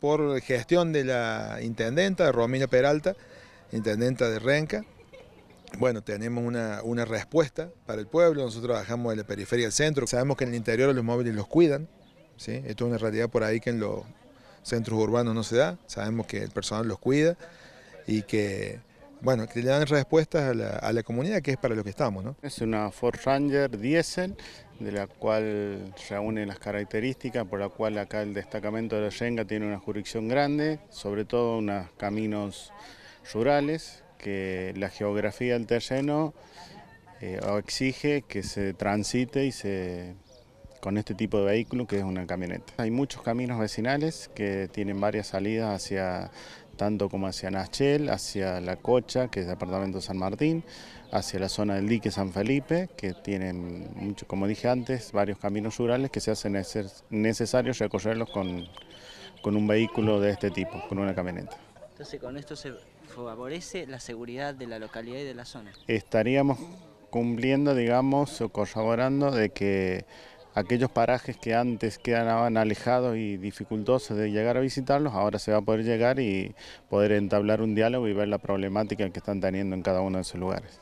por gestión de la intendenta Romina Peralta, intendenta de Renca. Bueno, tenemos una, respuesta para el pueblo, nosotros trabajamos en la periferia al centro, sabemos que en el interior los móviles los cuidan, ¿sí? esto es una realidad por ahí que en los centros urbanos no se da, sabemos que el personal los cuida y que bueno, que le dan respuestas a la, comunidad, que es para lo que estamos, ¿no? Es una Ford Ranger diésel, de la cual se unen las características, por la cual acá el destacamento de la Yenga tiene una jurisdicción grande, sobre todo unos caminos rurales, que la geografía del terreno eh, exige que se transite y se con este tipo de vehículo que es una camioneta. Hay muchos caminos vecinales que tienen varias salidas hacia tanto como hacia Nachel, hacia La Cocha, que es el departamento San Martín, hacia la zona del dique San Felipe, que tienen, mucho, como dije antes, varios caminos rurales que se hacen necesarios recorrerlos con, con un vehículo de este tipo, con una camioneta. Entonces, con esto se favorece la seguridad de la localidad y de la zona. Estaríamos cumpliendo, digamos, o colaborando de que aquellos parajes que antes quedaban alejados y dificultosos de llegar a visitarlos, ahora se va a poder llegar y poder entablar un diálogo y ver la problemática que están teniendo en cada uno de esos lugares.